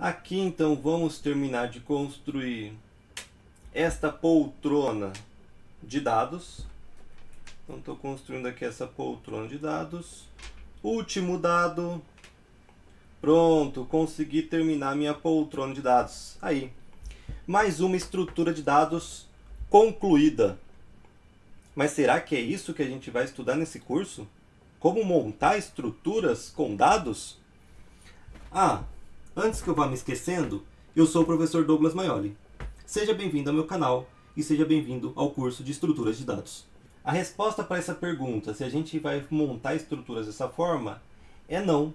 Aqui então vamos terminar de construir esta poltrona de dados. Então estou construindo aqui essa poltrona de dados. Último dado. Pronto, consegui terminar minha poltrona de dados. Aí, mais uma estrutura de dados concluída. Mas será que é isso que a gente vai estudar nesse curso? Como montar estruturas com dados? Ah, Antes que eu vá me esquecendo, eu sou o professor Douglas Maioli. Seja bem-vindo ao meu canal e seja bem-vindo ao curso de Estruturas de Dados. A resposta para essa pergunta, se a gente vai montar estruturas dessa forma, é não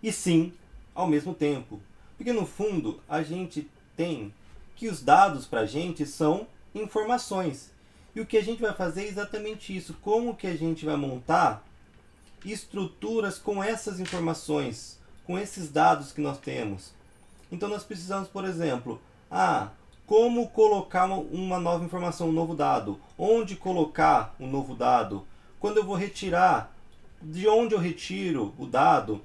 e sim ao mesmo tempo. Porque no fundo a gente tem que os dados para a gente são informações. E o que a gente vai fazer é exatamente isso. Como que a gente vai montar estruturas com essas informações? com esses dados que nós temos. Então nós precisamos, por exemplo, ah, como colocar uma nova informação, um novo dado, onde colocar o um novo dado, quando eu vou retirar, de onde eu retiro o dado,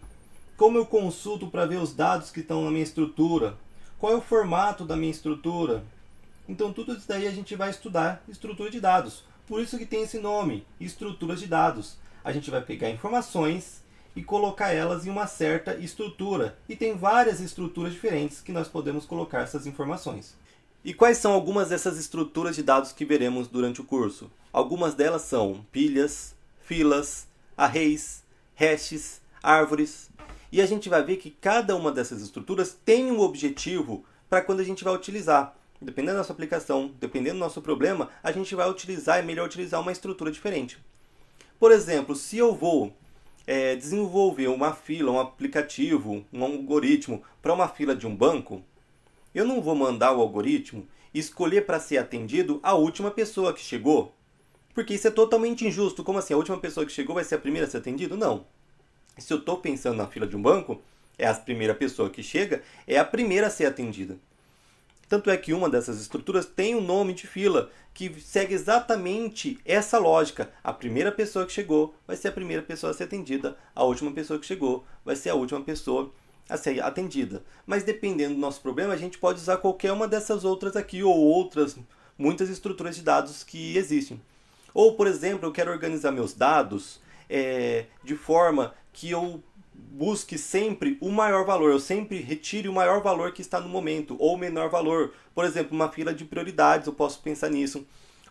como eu consulto para ver os dados que estão na minha estrutura, qual é o formato da minha estrutura. Então tudo isso daí a gente vai estudar estrutura de dados. Por isso que tem esse nome, estrutura de dados. A gente vai pegar informações e colocar elas em uma certa estrutura. E tem várias estruturas diferentes que nós podemos colocar essas informações. E quais são algumas dessas estruturas de dados que veremos durante o curso? Algumas delas são pilhas, filas, arrays, hashes, árvores. E a gente vai ver que cada uma dessas estruturas tem um objetivo para quando a gente vai utilizar. Dependendo da nossa aplicação, dependendo do nosso problema, a gente vai utilizar, é melhor utilizar uma estrutura diferente. Por exemplo, se eu vou é, desenvolver uma fila, um aplicativo, um algoritmo para uma fila de um banco, eu não vou mandar o algoritmo escolher para ser atendido a última pessoa que chegou. Porque isso é totalmente injusto. Como assim? A última pessoa que chegou vai ser a primeira a ser atendida? Não. Se eu estou pensando na fila de um banco, é a primeira pessoa que chega, é a primeira a ser atendida. Tanto é que uma dessas estruturas tem um nome de fila que segue exatamente essa lógica. A primeira pessoa que chegou vai ser a primeira pessoa a ser atendida, a última pessoa que chegou vai ser a última pessoa a ser atendida. Mas dependendo do nosso problema, a gente pode usar qualquer uma dessas outras aqui ou outras muitas estruturas de dados que existem. Ou, por exemplo, eu quero organizar meus dados é, de forma que eu busque sempre o maior valor, eu sempre retire o maior valor que está no momento, ou o menor valor. Por exemplo, uma fila de prioridades, eu posso pensar nisso.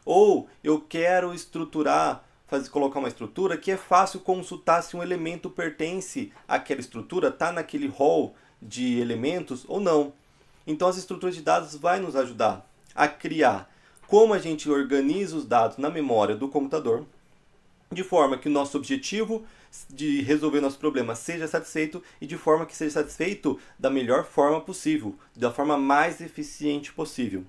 Ou eu quero estruturar, fazer, colocar uma estrutura que é fácil consultar se um elemento pertence àquela estrutura, está naquele hall de elementos ou não. Então as estruturas de dados vai nos ajudar a criar como a gente organiza os dados na memória do computador, de forma que o nosso objetivo de resolver nosso problema seja satisfeito e de forma que seja satisfeito da melhor forma possível, da forma mais eficiente possível.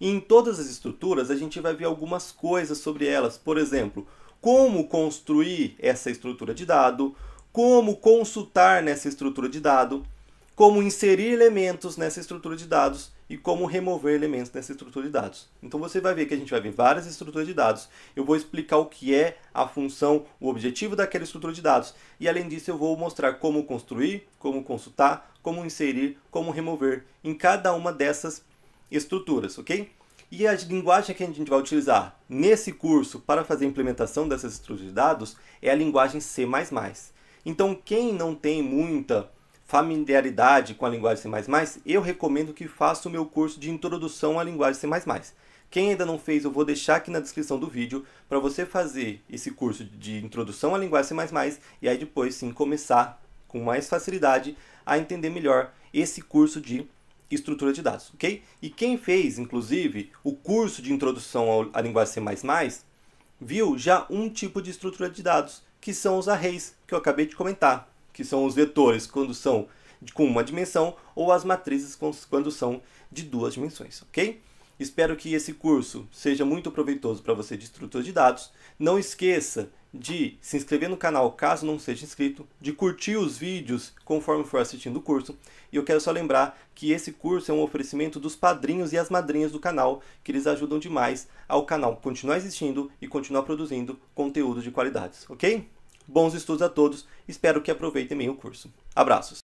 E em todas as estruturas a gente vai ver algumas coisas sobre elas, por exemplo, como construir essa estrutura de dado, como consultar nessa estrutura de dado como inserir elementos nessa estrutura de dados e como remover elementos nessa estrutura de dados. Então você vai ver que a gente vai ver várias estruturas de dados. Eu vou explicar o que é a função, o objetivo daquela estrutura de dados. E além disso eu vou mostrar como construir, como consultar, como inserir, como remover em cada uma dessas estruturas, ok? E a linguagem que a gente vai utilizar nesse curso para fazer a implementação dessas estruturas de dados é a linguagem C++. Então quem não tem muita familiaridade com a linguagem C++, eu recomendo que faça o meu curso de introdução à linguagem C++. Quem ainda não fez, eu vou deixar aqui na descrição do vídeo para você fazer esse curso de introdução à linguagem C++ e aí depois sim começar com mais facilidade a entender melhor esse curso de estrutura de dados, ok? E quem fez, inclusive, o curso de introdução à linguagem C++, viu já um tipo de estrutura de dados, que são os arrays, que eu acabei de comentar que são os vetores quando são com uma dimensão, ou as matrizes quando são de duas dimensões, ok? Espero que esse curso seja muito proveitoso para você de estrutura de dados. Não esqueça de se inscrever no canal caso não seja inscrito, de curtir os vídeos conforme for assistindo o curso. E eu quero só lembrar que esse curso é um oferecimento dos padrinhos e as madrinhas do canal, que eles ajudam demais ao canal continuar existindo e continuar produzindo conteúdo de qualidades, ok? Bons estudos a todos, espero que aproveitem bem o curso. Abraços!